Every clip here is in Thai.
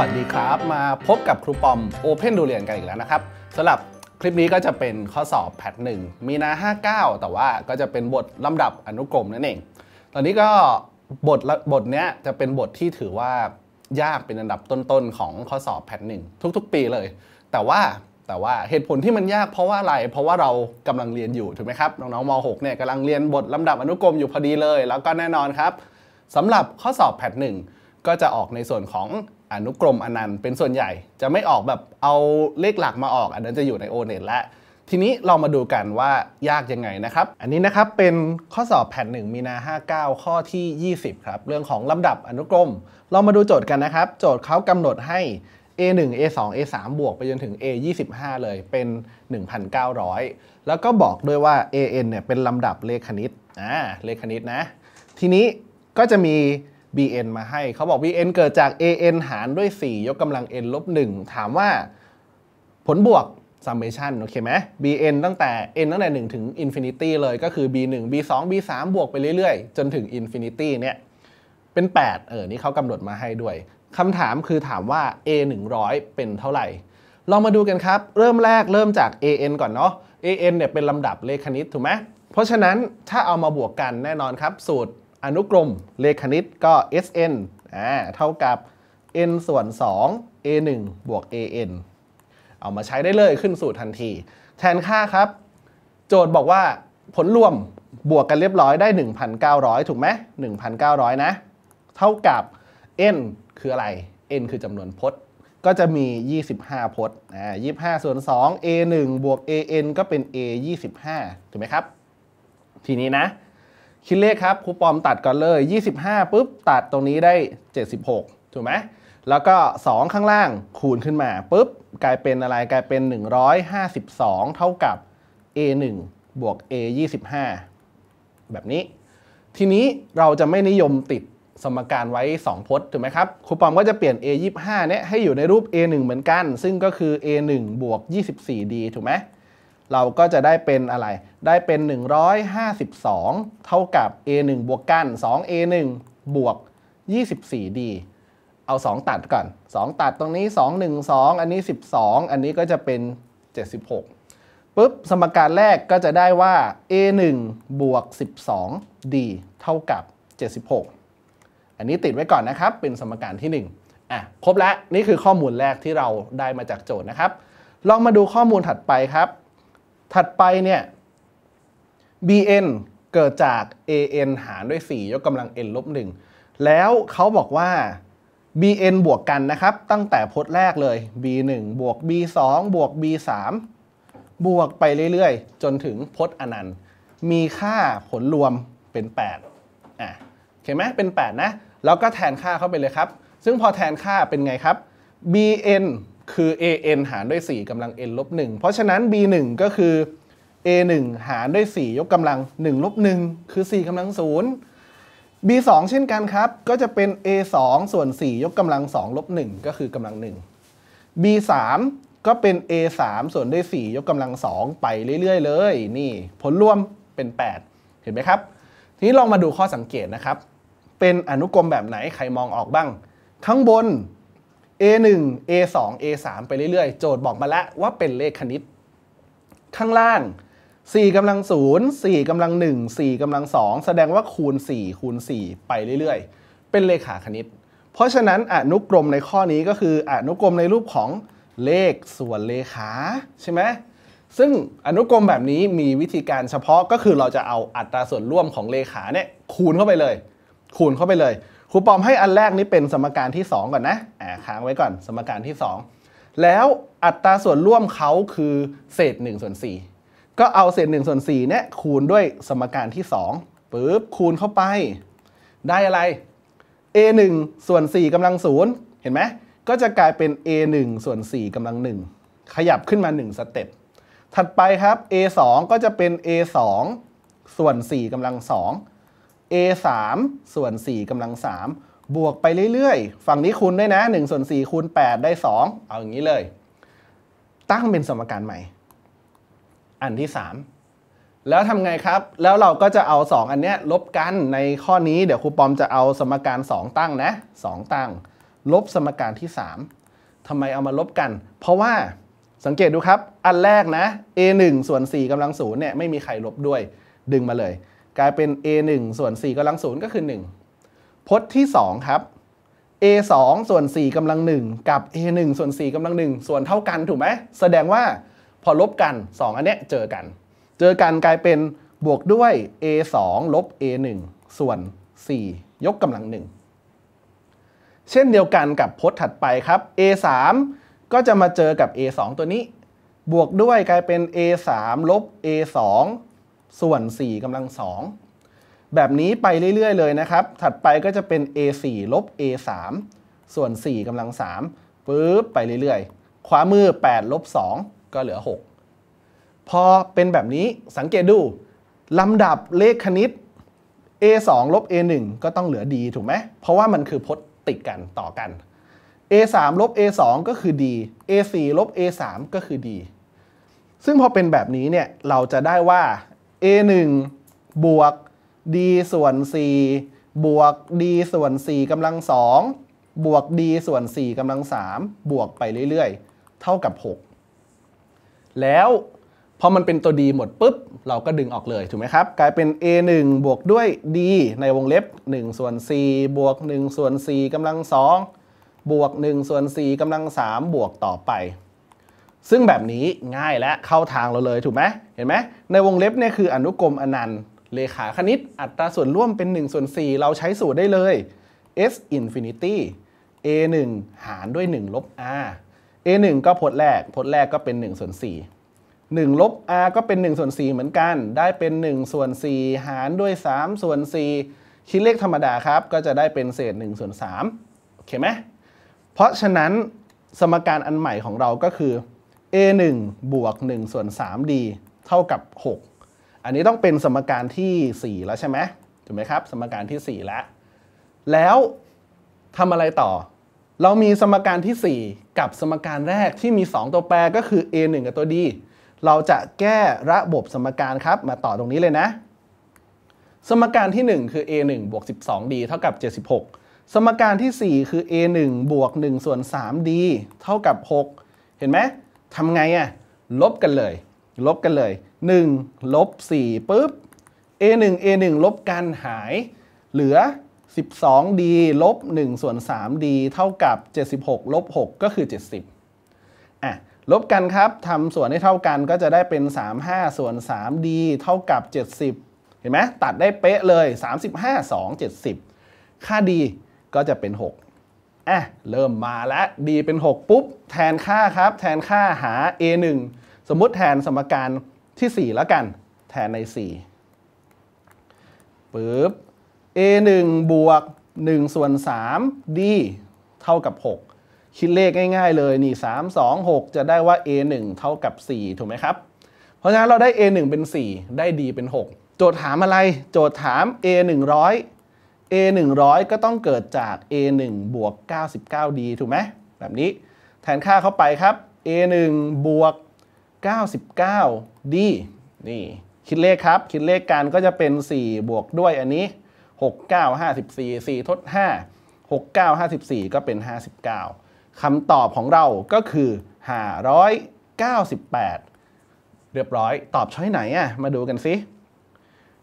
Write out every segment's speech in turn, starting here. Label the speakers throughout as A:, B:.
A: วัสดีครับ มาพบกับครูปอม Open ดูเรียนกันอีกแล้วนะครับสำหรับคลิปนี้ก็จะเป็นข้อสอบแพทหนึ่งมีนา 59 แต่ว่าก็จะเป็นบทลำดับอนุกรมนั่นเอง ตอนนี้ก็บทบทเนี้ยจะเป็นบทที่ถือว่ายากเป็นอันดับต้นๆของข้อสอบแพทหนึ่งทุกๆ ปีเลย แต่ว่าแต่ว่าเหตุผลที่มันยากเพราะว่าอะไร เพราะว่าเรากำลังเรียนอยู่ถูกไหมครับน้องๆม .6 เนี่ยกำลังเรียนบทลำดับอนุกรมอยู่พอดีเลย แล้วก็แน่นอนครับสำหรับข้อสอบแพทหนึ่งก็จะออกในส่วนของอนุกรมอนันต์เป็นส่วนใหญ่จะไม่ออกแบบเอาเลขหลักมาออก อันนั้นจะอยู่ใน O-net และทีนี้เรามาดูกันว่ายากยังไงนะครับ อันนี้นะครับเป็นข้อสอบแผ่น1มีนา59ข้อที่ 20 ครับ เรื่องของลำดับอนุกรม เรามาดูโจทย์กันนะครับ โจทย์เขากำหนดให้ A1 A2 A3 บวกไปจนถึง A25 เลยเป็น 1,900 แล้วก็บอกด้วยว่า AN เนี่ยเป็นลำดับเลขคณิตอ่าเลขคณิตนะ ทีนี้ก็จะมี bn มาให้ เขาบอก bn เกิดจาก an หารด้วย 4 ยกกำลัง n ลบ 1 ถามว่าผลบวก summation โอเคไหม bn ตั้งแต่ n ตั้งแต่ 1 ถึง infinity เลยก็คือ b1 b2 b3 บวกไปเรื่อยๆ จนถึง infinity เนี่ย เป็น 8 เออ นี่เขากำหนดมาให้ด้วยคำถามคือถามว่า a 100เป็นเท่าไหร่ลองมาดูกันครับ เริ่มแรกเริ่มจาก an ก่อนเนาะ an เนี่ยเป็นลำดับเลขคณิต ถูกไหมเพราะฉะนั้นถ้าเอามาบวกกันแน่นอนครับ สูตรอนุกรมเลขคณิตก็ Sn อ่าเท่ากับ n ส่วน 2 a 1บวก an เอามาใช้ได้เลยขึ้นสูตรทันที แทนค่าครับ โจทย์บอกว่าผลรวมบวกกันเรียบร้อยได้ 1,900 ถูกไหม1,900 นะ เท่ากับ n คืออะไร n คือจำนวนพจน์ ก็จะมี 25 พจน์อ่า25 ส่วน 2 a 1บวก an ก็เป็น a 25ถูกไหมครับ ทีนี้นะคิดเลขครับ ครูปอมตัดก่อนเลย 25ปุ๊บตัดตรงนี้ได้ 76 ถูกไหมแล้วก็ 2 ข้างล่างคูณขึ้นมาปุ๊บ กลายเป็นอะไรกลายเป็น 152 เท่ากับ a1 บวก a25 แบบนี้ ทีนี้เราจะไม่นิยมติดสมการไว้ 2 พจน์ถูกไหมครับ ครูปอมก็จะเปลี่ยน a25 เนี่ยให้อยู่ในรูป a1 เหมือนกัน ซึ่งก็คือ a1 บวก 24d ถูกไหมเราก็จะได้เป็นอะไร ได้เป็น 152 เท่ากับ a1 บวกกัน 2a1 บวก 24d เอา 2 ตัดก่อน 2 ตัดตรงนี้2 1 2 อันนี้ 12 อันนี้ก็จะเป็น 76ปุ๊บ สมการแรกก็จะได้ว่า a1 บวก 12d เท่ากับ76 อันนี้ติดไว้ก่อนนะครับ เป็นสมการที่ 1อ่ะครบแล้ว นี่คือข้อมูลแรกที่เราได้มาจากโจทย์นะครับ ลองมาดูข้อมูลถัดไปครับถัดไปเนี่ย bn เกิดจาก an หารด้วย 4 ยกกำลัง n ลบ1แล้วเขาบอกว่า bn บวกกันนะครับ ตั้งแต่พจน์แรกเลย b1 บวก b2 บวก b3 บวกไปเรื่อยๆ จนถึงพจน์อนันต์ มีค่าผลรวมเป็น 8 อ่ะเข้าไหมเป็น 8 นะ แล้วก็แทนค่าเข้าไปเลยครับ ซึ่งพอแทนค่าเป็นไงครับ bn คือ an หารด้วย 4กำลัง n ลบ1เพราะฉะนั้น b1 ก็คือ a1 หารด้วย 4 ยกกำลัง1ลบ1คือ4กำลัง0 b2 เช่นกันครับ ก็จะเป็น a2 ส่วน4ยกกำลัง2ลบ1ก็คือกำลัง 1 b3 ก็เป็น a3 ส่วนด้วย 4 ยกกำลัง2ไปเรื่อยๆเลยนี่ ผลรวมเป็น 8 เห็นไหมครับทีนี้ลองมาดูข้อสังเกตนะครับ เป็นอนุกรมแบบไหนใครมองออกบ้าง ข้างบน A1 A2 A3 ไปเรื่อยๆ โจทย์บอกมาแล้วว่าเป็นเลขคณิต ข้างล่าง4กำลัง0 4กำลัง1 4กำลัง2แสดงว่าคูณ4คูณ4ไปเรื่อยๆ เป็นเลขาคณิต เพราะฉะนั้นอนุกรมในข้อนี้ก็คืออนุกรมในรูปของเลขส่วนเลขาใช่ไหมซึ่งอนุกรมแบบนี้มีวิธีการเฉพาะก็คือเราจะเอาอัตราส่วนร่วมของเลขาเนี่ยคูณเข้าไปเลย คูณเข้าไปเลยครูปอมให้อันแรกนี้เป็นสมการที่ 2 ก่อนนะอ่าค้างไว้ก่อนสมการที่ 2 แล้วอัตราส่วนร่วมเขาคือ เศษ1ส่วน4 ก็เอาเศษ1ส่วน4เนี่ยคูณด้วยสมการที่2ปึ๊บคูณเข้าไป ได้อะไร a 1ส่วน 4กำลังศูนย์เห็นไหมก็จะกลายเป็น a 1ส่วน 4กำลัง 1 ขยับขึ้นมา 1 สเต็ป ถัดไปครับ a 2ก็จะเป็น a 2ส่วน 4กำลัง2 a 3ส่วน 4กำลัง 3 บวกไปเรื่อยๆ ฝั่งนี้คูณด้วยนะ 1 ส่วน 4คูณ8ได้ 2เอาอย่างนี้เลย ตั้งเป็นสมการใหม่ อันที่ 3 แล้วทำไงครับ แล้วเราก็จะเอา 2 อันเนี้ยลบกันในข้อนี้ เดี๋ยวครูปอมจะเอาสมการ 2 ตั้งนะ2ตั้ง ลบสมการที่ 3ทำไมเอามาลบกัน เพราะว่าสังเกตดูครับ อันแรกนะ a 1ส่วน 4กำลัง0เนี่ยไม่มีใครลบด้วย ดึงมาเลยกลายเป็น a 1ส่วน4กำลังศูนย์ก็คือ 1 พจน์ที่2ครับ a 2ส่วน 4กำลัง 1 กับ a 1ส่วน4กำลัง1ส่วนเท่ากันถูกไหมแสดงว่าพอลบกัน2อันเนี้ยเจอกัน เจอกันกลายเป็นบวกด้วย a 2ลบ a 1ส่วน4ยกกำลัง 1 เช่นเดียวกันกับพจน์ถัดไปครับ a 3ก็จะมาเจอกับ a 2ตัวนี้ บวกด้วยกลายเป็น a 3ลบ a 2ส่วน 4กำลังสองแบบนี้ไปเรื่อย ๆ เลยนะครับ ถัดไปก็จะเป็น a4 ลบ a3 ส่วน 4กำลัง3ปึ๊บไปเรื่อยๆ ขวามือ8 ลบ 2 ก็เหลือ 6 พอเป็นแบบนี้สังเกตดู ลำดับเลขคณิต a2 ลบ a1 ก็ต้องเหลือดีถูกไหม เพราะว่ามันคือพจน์ติดกันต่อกัน a3 ลบ a2 ก็คือ d a4 ลบ a3 ก็คือ d ซึ่งพอเป็นแบบนี้เนี่ยเราจะได้ว่า a1 บวก d ส่วน4บวก d ส่วน4กำลัง2บวก d ส่วน4กำลัง3บวกไปเรื่อยๆ เท่ากับ 6แล้วพอมันเป็นตัว d หมดปุ๊บเราก็ดึงออกเลยถูกไหมครับ กลายเป็น a1 บวกด้วย d ในวงเล็บ 1 ส่วน4บวก1ส่วน4กำลัง2บวก1ส่วน4กำลัง3บวกต่อไปซึ่งแบบนี้ง่ายและเข้าทางเราเลยถูกไหมเห็นไหมในวงเล็บเนี่ยคืออนุกรมอนันต์ เลขาคณิต อัตราส่วนร่วมเป็น1ส่วน4เราใช้สูตรได้เลย s infinity a 1หารด้วย1ลบ r a 1ก็พจน์แรกพจน์แรกก็เป็น1ส่วน4 1ลบ r ก็เป็น1ส่วน4 เหมือนกัน ได้เป็น 1 ส่วน4หารด้วย 3 ส่วน4คิดเลขธรรมดาครับ ก็จะได้เป็นเศษ1ส่วน3โอเคไหมเพราะฉะนั้นสมการอันใหม่ของเราก็คือ a 1บวก1ส่วน 3d เท่ากับ 6 อันนี้ต้องเป็นสมการที่ 4 แล้วใช่ไหมถูกไหมครับ สมการที่ 4 แล้ว แล้วทำอะไรต่อ เรามีสมการที่ 4 กับสมการแรก ที่มี 2 ตัวแปร ก็คือ a 1กับ ตัว d เราจะแก้ระบบสมการ ครับ มาต่อตรงนี้เลยนะ สมการ ที่ 1 คือ a 1บวก 12d เท่ากับ 76 สมการ ที่ 4 คือ a 1บวก1ส่วน 3d เท่ากับ 6 เห็นไหมทำไงอะลบกันเลย ลบกันเลย 1 ลบ4ปุ๊บ a1 a1 ลบกันหายเหลือ 12d ลบ 1 ส่วน 3d เท่ากับ 76 ลบ 6 ก็คือ 70อ่ะลบกันครับทำส่วนให้เท่ากันก็จะได้เป็น 35 ส่วน 3d เท่ากับ 70 เห็นไหมตัดได้เป๊ะเลย 35 2 70 ค่า d ก็จะเป็น 6อ่ะ เริ่มมาแล้ว d เป็น 6 ปุ๊บ แทนค่าครับ แทนค่าหา a 1สมมุติแทนสมการที่ 4 แล้วกัน แทนใน 4ปึ๊บ a 1บวก 1 ส่วน 3 d เท่ากับ 6 คิดเลขง่าย ๆ เลยนี่ 3 2 6 จะได้ว่า a 1เท่ากับ 4 ถูกไหมครับ เพราะฉะนั้นเราได้ a 1เป็น 4 ได้ d เป็น 6 โจทย์ถามอะไรโจทย์ถาม a 100 a 100ก็ต้องเกิดจาก a 1บวก 99d ถูกไหมแบบนี้ แทนค่าเข้าไปครับ a 1บวก 99d นี่ คิดเลขครับคิดเลขกันก็จะเป็น 4 บวกด้วยอันนี้ 69 54 4 ทด 5 69 54 ก็เป็น 59คำตอบของเราก็คือ 598 เรียบร้อยตอบช้อยไหนอะมาดูกันสิ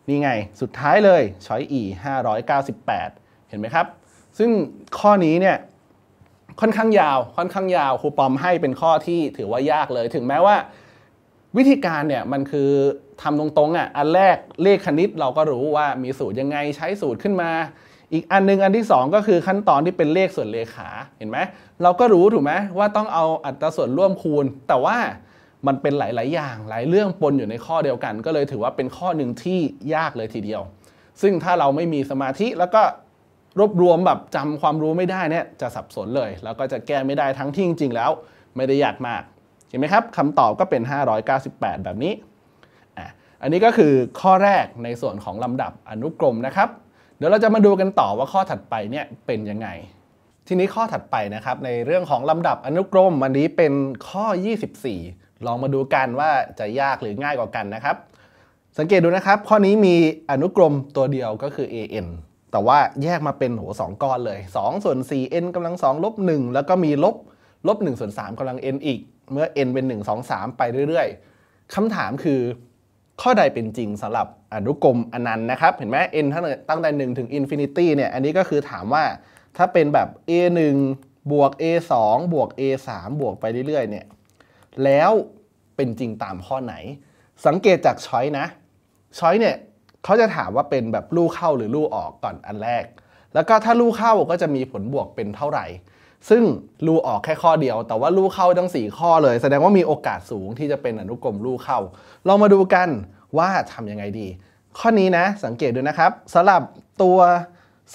A: นี่ไง สุดท้ายเลยช้อย E 598 เห็นไหมครับ ซึ่งข้อนี้เนี่ยค่อนข้างยาวค่อนข้างยาวครูปอมให้เป็นข้อที่ถือว่ายากเลยถึงแม้ว่า วิธีการเนี่ยมันคือทำตรงๆอ่ะอันแรกเลขคณิตเราก็รู้ว่ามีสูตรยังไงใช้สูตรขึ้นมา อีกอันนึงอันที่ 2 ก็คือขั้นตอนที่เป็นเลขส่วนเลขาเห็นไหมเราก็รู้ถูกไหมว่าต้องเอาอัตราส่วนร่วมคูณแต่ว่ามันเป็นหลายๆอย่าง หลายเรื่องปนอยู่ในข้อเดียวกัน ก็เลยถือว่าเป็นข้อหนึ่งที่ยากเลยทีเดียว ซึ่งถ้าเราไม่มีสมาธิแล้วก็รวบรวมแบบจำความรู้ไม่ได้เนี่ยจะสับสนเลย แล้วก็จะแก้ไม่ได้ทั้งที่จริงๆแล้ว ไม่ได้ยากมากเห็นไหมครับคำตอบก็เป็น 598 แบบนี้อันนี้ก็คือข้อแรกในส่วนของลำดับอนุกรมนะครับ เดี๋ยวเราจะมาดูกันต่อว่าข้อถัดไปเนี่ยเป็นยังไงทีนี้ข้อถัดไปนะครับในเรื่องของลำดับอนุกรมอันนี้เป็นข้อ 24ลองมาดูกันว่าจะยากหรือง่ายกว่ากันนะครับ สังเกตดูนะครับ ข้อนี้มีอนุกรมตัวเดียวก็คือ an แต่ว่าแยกมาเป็นโหสองก้อนเลย2 ส่วน 4n กำลัง2ลบ 1 แล้วก็มีลบลบ 1 ส่วน 3กำลัง n อีก เมื่อ n เป็น1 2 3 ไปเรื่อย ๆ คำถามคือข้อใดเป็นจริงสำหรับอนุกรมอนันต์นะครับ เห็นไหม n ตั้งแต่ 1 ถึง infinity เนี่ยอันนี้ก็คือถามว่าถ้าเป็นแบบ a 1บวก a 2บวก a 3บวกไปเรื่อยๆเนี่ยแล้วเป็นจริงตามข้อไหน สังเกตจากช้อยนะช้อยเนี่ยเขาจะถามว่าเป็นแบบลู่เข้าหรือลู่ออกก่อนอันแรก แล้วก็ถ้าลู่เข้าก็จะมีผลบวกเป็นเท่าไหร่ ซึ่งลู่ออกแค่ข้อเดียว แต่ว่าลู่เข้าทั้ง 4 ข้อเลย แสดงว่ามีโอกาสสูงที่จะเป็นอนุกรมลู่เข้าลองมาดูกันว่าทำยังไงดี ข้อนี้นะสังเกตดูนะครับสำหรับตัว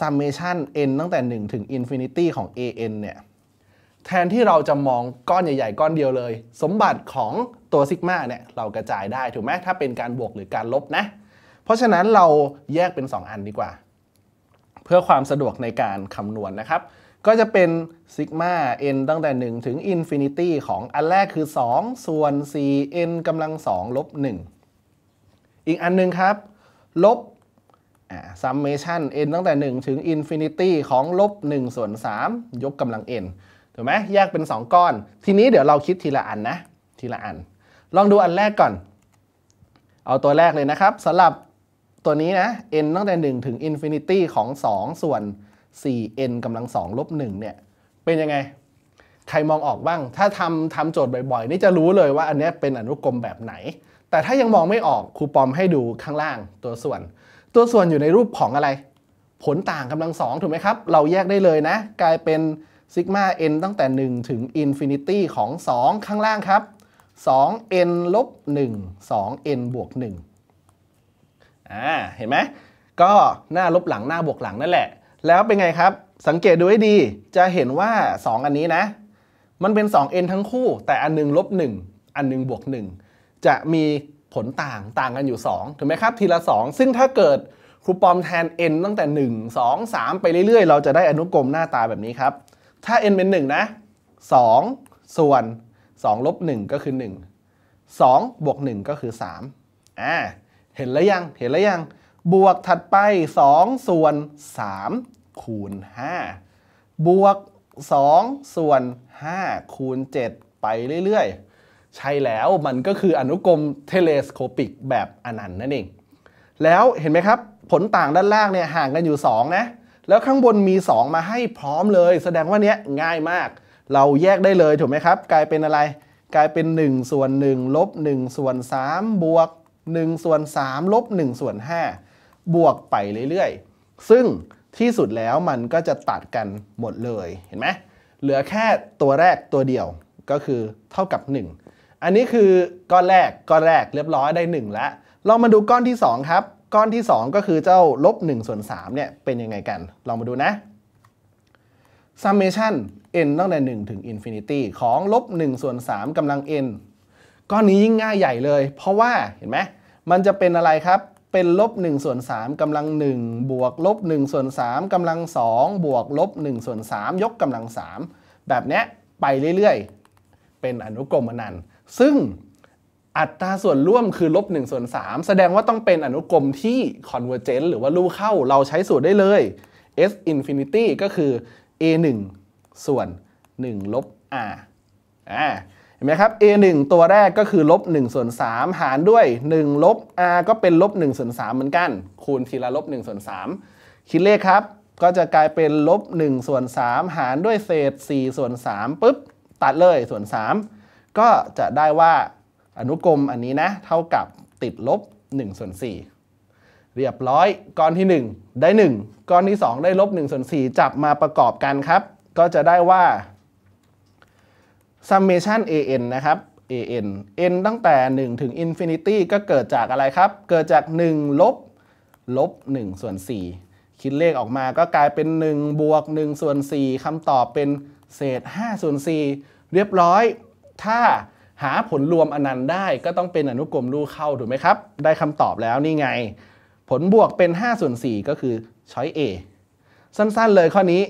A: summation n ตั้งแต่ 1 ถึง infinity ของ an เนี่ยแทนที่เราจะมองก้อนใหญ่ๆ ก้อนเดียวเลย สมบัติของตัวซิกมาเนี่ย เรากระจายได้ถูกไหมถ้าเป็นการบวกหรือการลบนะ เพราะฉะนั้นเราแยกเป็น 2 อันดีกว่า เพื่อความสะดวกในการคำนวณนนะครับ ก็จะเป็นซิกมา n ตั้งแต่ 1 ถึงอินฟินิตี้ของอันแรกคือ 2 ส่วน 4n กำลัง 2 ลบ 1 อีกอันหนึ่งครับ ลบ summation n ตั้งแต่ 1 ถึงอินฟินิตี้ของลบ1ส่วน3ยกกำลัง n ถูกไหมแยกเป็น 2 ก้อน ทีนี้เดี๋ยวเราคิดทีละอันนะ ทีละอัน ลองดูอันแรกก่อน เอาตัวแรกเลยนะครับสำหรับตัวนี้นะ n ตั้งแต่ 1 ถึง infinity ของ 2 ส่วน 4n กำลัง2ลบ1เนี่ยเป็นยังไง ใครมองออกบ้าง ถ้าทาทำโจทย์บ่อยๆ นี่จะรู้เลยว่าอันนี้เป็นอนุกรมแบบไหน แต่ถ้ายังมองไม่ออกครูปอมให้ดูข้างล่างตัวส่วน ตัวส่วนอยู่ในรูปของอะไร ผลต่างกำลังสองถูกไหมครับ เราแยกได้เลยนะกลายเป็นซิกมา n ตั้งแต่ 1 ถึงอินฟินิตี้ของ 2 ข้างล่างครับ 2n ลบ 1 2n บวก1อ่า เห็นไหม ก็หน้าลบหลังหน้าบวกหลังนั่นแหละ แล้วเป็นไงครับ สังเกตดูให้ดี จะเห็นว่า 2 อันนี้นะ มันเป็น 2n ทั้งคู่ แต่อันหนึ่งลบ 1 อันหนึ่งบวก 1 จะมีผลต่าง ต่างกันอยู่2ถูกไหมครับ ทีละ 2 ซึ่งถ้าเกิดครูปอมแทน n ตั้งแต่ 1 2 3 ไปเรื่อยๆ เราจะได้อนุกรมหน้าตาแบบนี้ครับถ้า n เป็น 1 นะ 2 ส่วน 2 ลบ 1 ก็คือ 1 2บวก1 ก็คือ3อ่าเห็นแล้วยังเห็นแล้วยัง บวกถัดไป 2 ส่วน 3 คูณ 5 บวก 2 ส่วน 5 คูณ 7 ไปเรื่อย ๆ ใช่แล้วมันก็คืออนุกรมเทเลสโคปิกแบบอนันต์นั่นเอง แล้วเห็นไหมครับ ผลต่างด้านล่างเนี่ยห่างกันอยู่ 2 นะแล้ว ข้างบนมี 2 มาให้พร้อมเลย แสดงว่าเนี้ยง่ายมาก เราแยกได้เลยถูกไหมครับ กลายเป็นอะไร กลายเป็น1ส่วน1ลบ1ส่วน3บวก1ส่วน3ลบ1ส่วน5บวกไปเรื่อยๆซึ่งที่สุดแล้วมันก็จะตัดกันหมดเลยเห็นไหมเหลือแค่ตัวแรกตัวเดียวก็คือเท่ากับ 1 อันนี้คือก้อนแรกก้อนแรกเรียบร้อยได้ 1 แล้วเรามาดูก้อนที่2ครับก้อนที่ 2 ก็คือเจ้าลบ1ส่วน3เนี่ยเป็นยังไงกัน ลองมาดูนะ summation n ตั้งแต่1ถึง infinity ของลบ1ส่วน3กำลัง n ก้อนนี้ยิ่งง่ายใหญ่เลย เพราะว่าเห็นไหมมันจะเป็นอะไรครับเป็นลบ1ส่วน3กำลัง 1 บวกลบ1ส่วน3กำลัง 2 บวก ลบ1ส่วน3 ยกกำลัง 3 แบบนี้ไปเรื่อย ๆ เป็นอนุกรมอนันต์ซึ่งอัตราส่วนร่วมคือลบ1ส่วน3แสดงว่าต้องเป็นอนุกรมที่ convergent หรือว่ารูเข้าเราใช้สูตรได้เลย s infinity ก็คือ a 1ส่วน1ลบ r อ่าเห็นไหมครับ a 1ตัวแรกก็คือลบ1ส่วน3หารด้วย1ลบ r ก็เป็นลบ1ส่วน3เหมือนกัน คูณทีละลบ1ส่วน3คิดเลขครับ ก็จะกลายเป็นลบ1ส่วน3หารด้วยเศษ4ส่วน3ปุ๊บ ตัดเลยส่วน 3 ก็จะได้ว่าอนุกรมอันนี้นะ เท่ากับติดลบ 1 ส่วน 4 เรียบร้อยก้อนที่ 1 ได้ 1ก้อนที่ 2 ได้ลบ 1 ส่วน 4 จับมาประกอบกันครับ ก็จะได้ว่า summation an นะครับ an n ตั้งแต่ 1 ถึง infinity ก็เกิดจากอะไรครับ เกิดจาก 1 ลบลบ1ส่วน 4 คิดเลขออกมาก็กลายเป็น 1 บวก 1 ส่วน 4คำตอบเป็นเศษ 5 ส่วน 4 เรียบร้อยถ้าหาผลรวมอนันต์ได้ก็ต้องเป็นอนุกรมรูเข้า ถูกไหมครับ ได้คำตอบแล้ว นี่ไง ผลบวกเป็น 5 ส่วน 4 ก็คือ ช้อย A สั้นๆเลยข้อนี้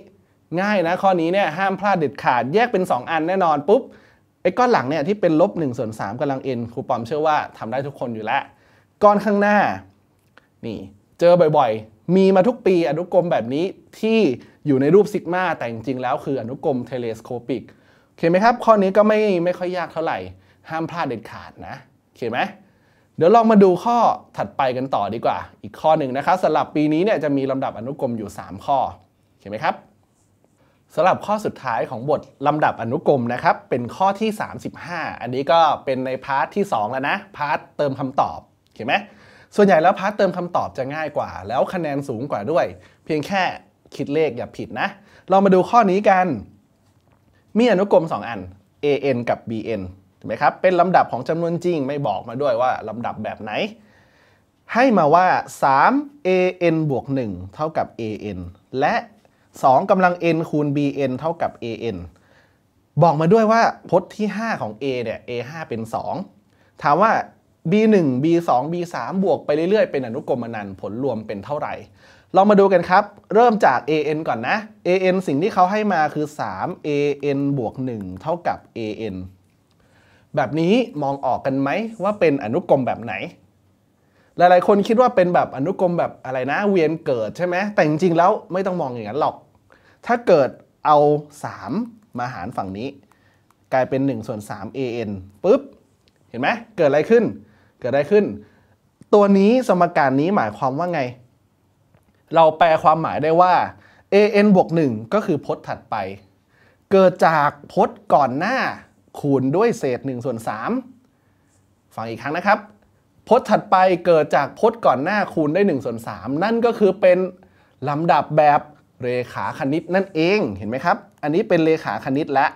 A: ง่ายนะ ข้อนี้เนี่ยห้ามพลาดเด็ดขาดแยกเป็น 2 อันแน่นอนปุ๊บไอ้ก้อนหลังเนี่ยที่เป็นลบ 1 ส่วน 3กำลัง n ครูปอมเชื่อว่าทำได้ทุกคนอยู่แล้ว ก้อนข้างหน้านี่เจอบ่อยๆ มีมาทุกปีอนุกรมแบบนี้ที่อยู่ในรูปซิกมาแต่จริงๆแล้วคืออนุกรมเทเลสโคปิกเขียนไหมครับ ข้อนี้ก็ไม่ไม่ค่อยยากเท่าไหร่ ห้ามพลาดเด็ดขาดนะเขียนไหมเดี๋ยวลองมาดูข้อถัดไปกันต่อดีกว่า อีกข้อหนึ่งนะครับสำหรับปีนี้เนี่ยจะมีลำดับอนุกรมอยู่ 3 ข้อเขียนไหมครับสำหรับข้อสุดท้ายของบทลำดับอนุกรมนะครับ เป็นข้อที่ 35 อันนี้ก็เป็นในพาร์ทที่2แล้วนะ พาร์ทเติมคำตอบเห็นไหมส่วนใหญ่แล้วพาร์ทเติมคำตอบจะง่ายกว่า แล้วคะแนนสูงกว่าด้วย เพียงแค่คิดเลขอย่าผิดนะเรามาดูข้อนี้กันมีอนุกรม2 อัน an กับ bn ถูกไหมครับ เป็นลำดับของจำนวนจริงไม่บอกมาด้วยว่าลำดับแบบไหน ให้มาว่า 3 an บวก 1 เท่ากับ an และ 2กำลัง n คูณ bn เท่ากับ an บอกมาด้วยว่า พจน์ที่ 5 ของ a เนี่ย a 5เป็น 2 ถามว่า b 1 b 2 b 3บวกไปเรื่อยๆ เป็นอนุกรมอนันต์ผลรวมเป็นเท่าไหร่ลองมาดูกันครับ เริ่มจาก an ก่อนนะ an สิ่งที่เขาให้มาคือ 3 an บวก 1 เท่ากับ an แบบนี้มองออกกันไหมว่าเป็นอนุกรมแบบไหน หลายๆคนคิดว่าเป็นแบบอนุกรมแบบอะไรนะเวียนเกิดใช่ไหมแต่จริงๆแล้วไม่ต้องมองอย่างนั้นหรอก ถ้าเกิดเอา 3 มาหารฝั่งนี้ กลายเป็น 1 ส่วน 3 an ปุ๊บเห็นไหมเกิดอะไรขึ้นเกิดอะไรขึ้น ตัวนี้สมการนี้หมายความว่าไงเราแปลความหมายได้ว่า an บวก1 ก็คือพจน์ถัดไป เกิดจากพจน์ก่อนหน้าคูณด้วยเศษ1ส่วน3ฟังอีกครั้งนะครับ พจน์ถัดไปเกิดจากพจน์ก่อนหน้าคูณได้1ส่วน3นั่นก็คือเป็นลำดับแบบเรขาคณิตนั่นเองเห็นไหมครับ อันนี้เป็นเรขาคณิตและ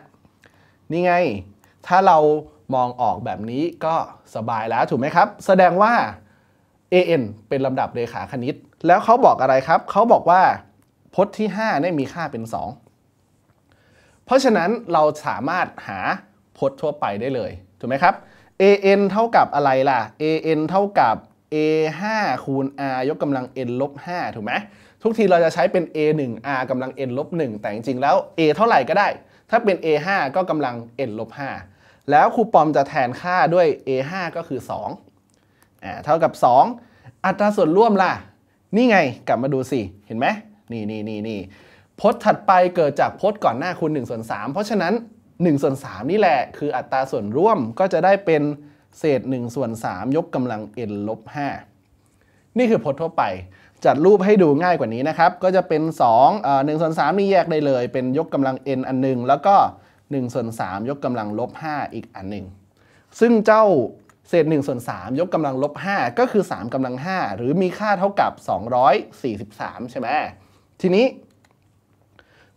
A: นี่ไง ถ้าเรามองออกแบบนี้ก็สบายแล้วถูกไหมครับ แสดงว่า an เป็นลำดับเรขาคณิตแล้วเขาบอกอะไรครับ เขาบอกว่า พจน์ที่5้นี่มีค่าเป็น 2 เพราะฉะนั้นเราสามารถหาพจน์ทั่วไปได้เลย ถูกไหมครับ an เท่ากับอะไรล่ะ an เท่ากับ a 5คูณ r ยกกำลัง n ลบ5ถูกไหม ทุกทีเราจะใช้เป็น a 1 r กำลัง n ลบ1แต่จริง ๆ แล้ว a เท่าไหร่ก็ได้ ถ้าเป็น a 5ก็กำลัง n ลบ5แล้วครูปอมจะแทนค่าด้วย a 5ก็คือ2อ่าเท่ากับ 2 อัตราส่วนร่วมล่ะนี่ไง กลับมาดูสิ เห็นไหมนี่นี่นี่นี่พจน์ถัดไปเกิดจากพจน์ก่อนหน้าคูณ1ส่วน3เพราะฉะนั้น1ส่วน3นี่แหละคืออัตราส่วนร่วมก็จะได้เป็นเศษ1ส่วน3ยกกำลัง n ลบ5นี่คือพจน์ทั่วไปจัดรูปให้ดูง่ายกว่านี้นะครับ ก็จะเป็น2นอ่ง1ส่วน3นี่แยกได้เลยเป็นยกกำลัง n อันหนึ่งแล้วก็1ส่วน3ยกกำลังลบ5อีกอันหนึ่งซึ่งเจ้าเศษ1ส่วน3ยกกำลังลบ5ก็คือ 3กำลัง 5 หรือมีค่าเท่ากับ 243 ใช่ไหมทีนี้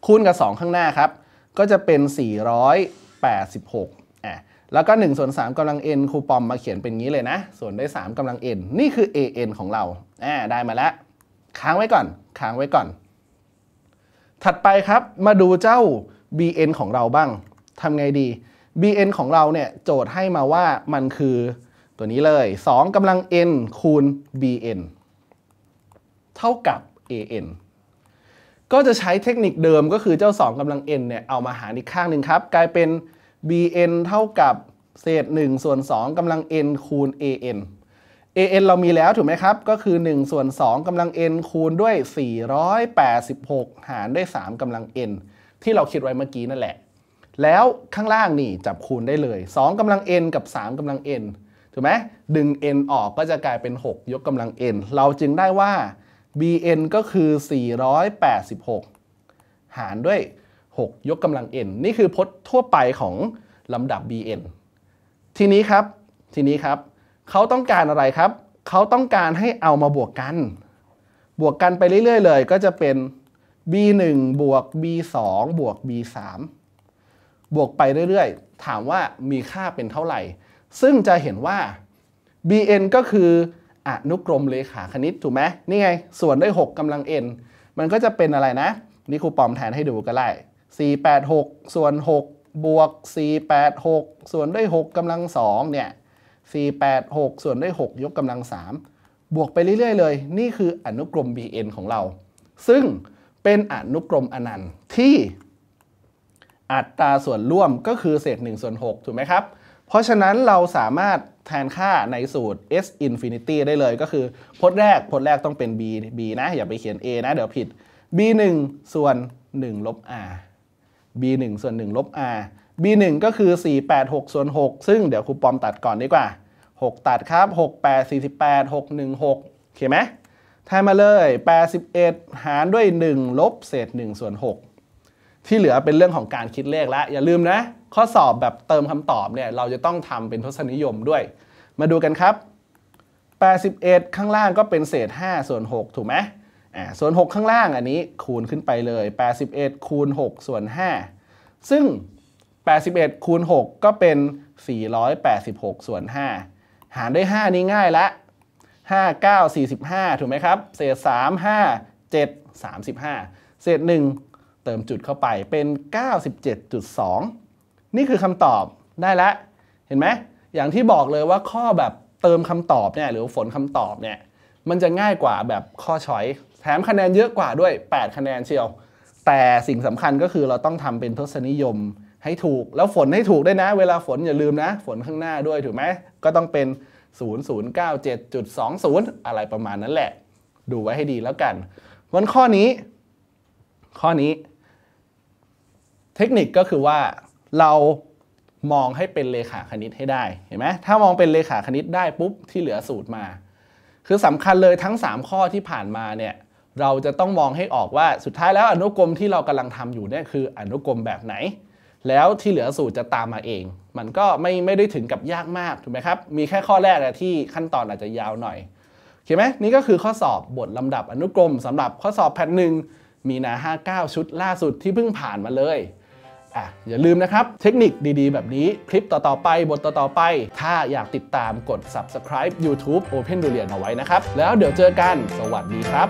A: คูณกับ 2 ข้างหน้าครับ ก็จะเป็น 486อ่ะแล้วก็ 1 ส่วน3กำลัง n ครูปอมมาเขียนเป็นงี้เลยนะ ส่วนด้วย3กำลัง n นี่คือ an ของเราอ่าได้มาแล้ว ค้างไว้ก่อนค้างไว้ก่อน ถัดไปครับมาดูเจ้า bn ของเราบ้างทำไงดี bn ของเราเนี่ยโจทย์ให้มาว่ามันคือตัวนี้เลย2กำลัง n คูณ bn เท่ากับ an ก็จะใช้เทคนิคเดิมก็คือเจ้า 2กำลัง n เนี่ยเอามาหารอีกข้างหนึ่งครับ กลายเป็น bn เท่ากับเศษ1ส่วน 2กำลัง n คูณ an an เรามีแล้วถูกไหมครับก็คือ 1 ส่วน 2กำลัง n คูณด้วย 486 หารด้วย3กำลัง n ที่เราคิดไว้เมื่อกี้นั่นแหละแล้วข้างล่างนี่จับคูณได้เลย2กำลัง n กับ3กำลัง n ถูกไหมดึง n ออกก็จะกลายเป็น6ยกกำลัง n เราจึงได้ว่า bn ก็คือ 486 หารด้วย6ยกกำลัง n นี่คือพจน์ทั่วไปของลำดับ bn ทีนี้ครับ ทีนี้ครับ เขาต้องการอะไรครับ เขาต้องการให้เอามาบวกกัน บวกกันไปเรื่อยๆเลยก็จะเป็น b 1บวก b 2บวก b 3บวกไปเรื่อยๆ ถามว่ามีค่าเป็นเท่าไหร่ ซึ่งจะเห็นว่า bn ก็คืออนุกรมเลขาคณิตถูกไหมนี่ไง ส่วนด้วย 6กำลัง n มันก็จะเป็นอะไรนะ นี่ครูปอมแทนให้ดูก็ได้ 486 ส่วน 6 บวก486ส่วนด้วย 6กำลัง2เนี่ย 486 ส่วนด้วย6ยกกำลัง 3 บวกไปเรื่อยๆ เลย นี่คืออนุกรม bn ของเรา ซึ่งเป็นอนุกรมอนันต์ที่อัตราส่วนร่วมก็คือเศษ1ส่วน6ถูกไหมครับ เพราะฉะนั้นเราสามารถแทนค่าในสูตร s infinity ได้เลยก็คือพจน์แรกพจน์แรกต้องเป็น b b นะอย่าไปเขียน a นะเดี๋ยวผิด b 1ส่วน 1 ลบ r b 1 ส่วน 1 ลบ r b 1ก็คือ 486 ส่วน 6 ซึ่งเดี๋ยวครูปอมตัดก่อนดีกว่า 6 ตัดครับ6 8 48 6 1 6ขีเนไหมแทนมาเลย81หารด้วย1ลบเศษ1ส่วน6ที่เหลือเป็นเรื่องของการคิดเลขแล้วอย่าลืมนะ ข้อสอบแบบเติมคำตอบเนี่ยเราจะต้องทำเป็นทศนิยมด้วย มาดูกันครับ 81 ข้างล่างก็เป็นเศษ5ส่วน6ถูกไหมอ่าส่วน 6 ข้างล่างอันนี้คูณขึ้นไปเลย 81คูณ6ส่วน 5 ซึ่ง 81 คูณ6ก็เป็น 486ส่วน 5 หารด้วย 5 นี้ง่ายละ5 9 45 ถูกไหมครับ เศษ 3 5 7 35 เศษ 1เติมจุดเข้าไปเป็น 97.2 นี่คือคำตอบได้แล้วเห็นไหม อย่างที่บอกเลยว่าข้อแบบเติมคำตอบเนี่ยหรือฝนคำตอบเนี่ยมันจะง่ายกว่าแบบข้อช้อย แถมคะแนนเยอะกว่าด้วย 8 คะแนนเชียว แต่สิ่งสำคัญก็คือเราต้องทำเป็นทศนิยมให้ถูก แล้วฝนให้ถูกด้วยนะ เวลาฝนอย่าลืมนะ ฝนข้างหน้าด้วยถูกไหมก็ต้องเป็น 0097.20 อะไรประมาณนั้นแหละ ดูไว้ให้ดีแล้วกันวันข้อนี้ ข้อนี้ทคนิคก็คือว่าเรามองให้เป็นเลขาคณิตให้ได้เห็นไหมถ้ามองเป็นเลขาคณิตได้ปุ๊บที่เหลือสูตรมา คือสำคัญเลยทั้ง 3 ข้อที่ผ่านมาเนี่ยเราจะต้องมองให้ออกว่าสุดท้ายแล้วอนุกรมที่เรากำลังทำอยู่เนี่ยคืออนุกรมแบบไหน แล้วที่เหลือสูตรจะตามมาเอง มันก็ไม่ไม่ได้ถึงกับยากมากถูกไหมครับมีแค่ข้อแรกนะที่ขั้นตอนอาจจะยาวหน่อยเข้าไหมนี่ก็คือข้อสอบบทลำดับอนุกรมสำหรับข้อสอบแผ่นหนึ่งมีนา59 ชุด ล่าสุดที่เพิ่งผ่านมาเลยอ่ะอย่าลืมนะครับเทคนิคดีๆ แบบนี้คลิปต่อๆไป บทต่อๆไป ถ้าอยากติดตามกด subscribe YouTube Open d u r i a n เอาไว้นะครับ แล้วเดี๋ยวเจอกันสวัสดีครับ